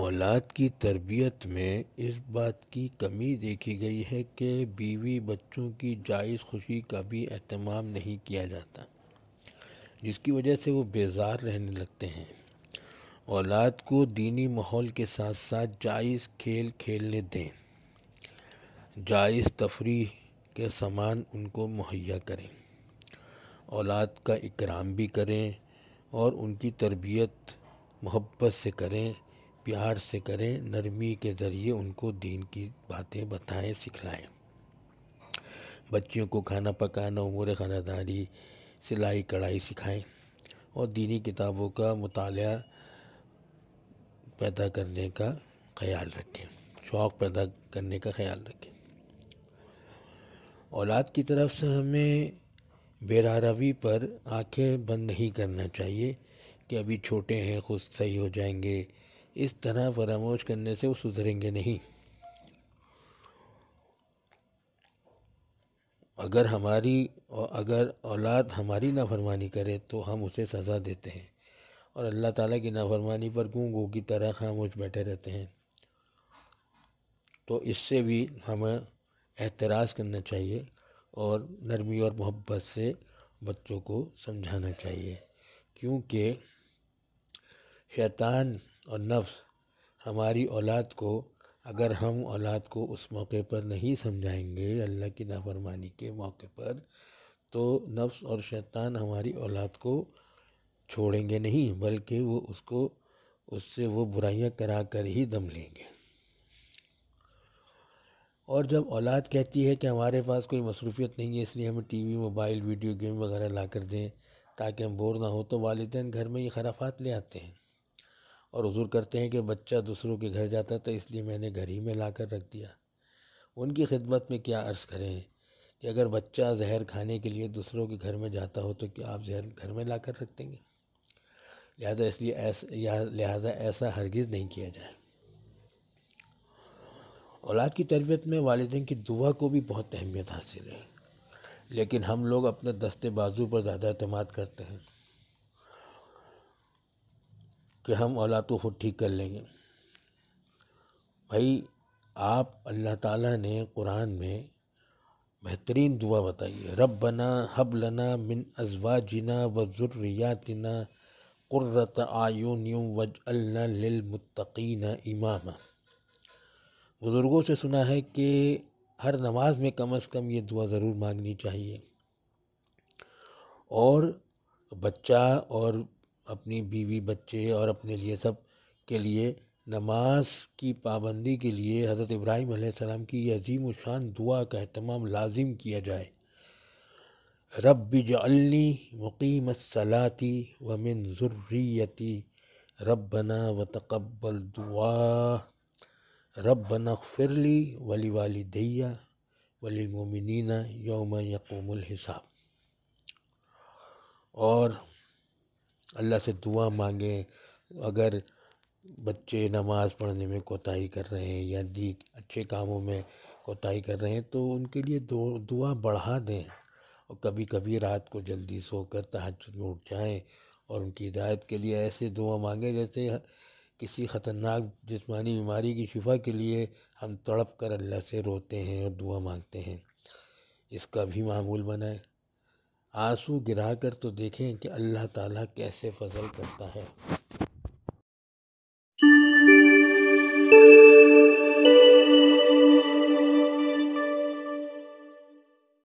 औलाद की तरबियत में इस बात की कमी देखी गई है कि बीवी बच्चों की जायज़ खुशी का भी अहतमाम नहीं किया जाता जिसकी वजह से वो बेजार रहने लगते हैं औलाद को दीनी माहौल के साथ साथ जायज़ खेल खेलने दें जायज़ तफरी के सामान उनको मुहैया करें औलाद का इकराम भी करें और उनकी तरबियत मोहब्बत से करें प्यार से करें नरमी के ज़रिए उनको दीन की बातें बताएं सिखलाएं बच्चियों को खाना पकाना उमूर खानादारी सिलाई कढ़ाई सिखाएं और दीनी किताबों का मताल पैदा करने का ख्याल रखें शौक़ पैदा करने का ख्याल रखें औलाद की तरफ से हमें बेरारवी पर आंखें बंद नहीं करना चाहिए कि अभी छोटे हैं खुद सही हो जाएंगे इस तरह फरामोश करने से वो सुधरेंगे नहीं अगर हमारी और अगर औलाद हमारी नाफरमानी करे तो हम उसे सज़ा देते हैं और अल्लाह ताला की नाफरमानी पर गूंगों की तरह खामोश बैठे रहते हैं तो इससे भी हमें एतराज़ करना चाहिए और नरमी और मोहब्बत से बच्चों को समझाना चाहिए क्योंकि शैतान और नफ्स हमारी औलाद को अगर हम औलाद को उस मौके पर नहीं समझाएंगे अल्लाह की नाफरमानी के मौके पर तो नफ्स और शैतान हमारी औलाद को छोड़ेंगे नहीं बल्कि वो उसको उससे वो बुराइयां करा कर ही दम लेंगे और जब औलाद कहती है कि हमारे पास कोई मसरूफियत नहीं है इसलिए हमें टीवी मोबाइल वीडियो गेम वगैरह ला कर दें ताकि हम बोर ना हो तो वालदे घर में ये खराफात ले आते हैं और हजूर करते हैं कि बच्चा दूसरों के घर जाता था तो इसलिए मैंने घर ही में ला रख दिया उनकी खिदमत में क्या अर्ज़ करें कि अगर बच्चा जहर खाने के लिए दूसरों के घर में जाता हो तो क्या आप जहर घर में ला कर रख देंगे लिहाजा इसलिए ऐसा लिहाजा ऐसा हरगिज़ नहीं किया जाए औलाद की तरबियत में वालदेन की दुआ को भी बहुत अहमियत हासिल है लेकिन हम लोग अपने दस्ते बाजू पर ज़्यादा अतमाद करते हैं कि हम औलाद को तो खुद ठीक कर लेंगे भाई आप अल्लाह ताला ने कुरान में बेहतरीन दुआ बताई है रब बना हब लना मिन अजवा जिना वज़ुर्रियातना क़ुर्रत आयुन वज अल्लामतकीन इमाम बुज़ुर्गों से सुना है कि हर नमाज में कम अज़ कम ये दुआ ज़रूर मांगनी चाहिए और बच्चा और अपनी बीवी बच्चे और अपने लिए सब के लिए नमाज की पाबंदी के लिए हज़रत इब्राहीम सलाम की अजीम शान दुआ का अहतमाम लाजिम किया जाए रब जल्ली मुकीम सलाती व मिन ज़ुर्रियती बना व तकबल दुआ रब बना फिरली वली वाली दैया वली मोमिनना योम यकोमल हिसाब और अल्लाह से दुआ मांगें अगर बच्चे नमाज़ पढ़ने में कोताही कर रहे हैं या दी अच्छे कामों में कोताही कर रहे हैं तो उनके लिए दुआ बढ़ा दें और कभी कभी रात को जल्दी सोकर तहज में उठ जाएं और उनकी हिदायत के लिए ऐसे दुआ मांगें जैसे किसी ख़तरनाक जिस्मानी बीमारी की शिफा के लिए हम तड़प कर अल्लाह से रोते हैं और दुआ मांगते हैं इसका भी मामूल बनाएँ आंसू गिराकर तो देखें कि अल्लाह ताला कैसे फजल करता है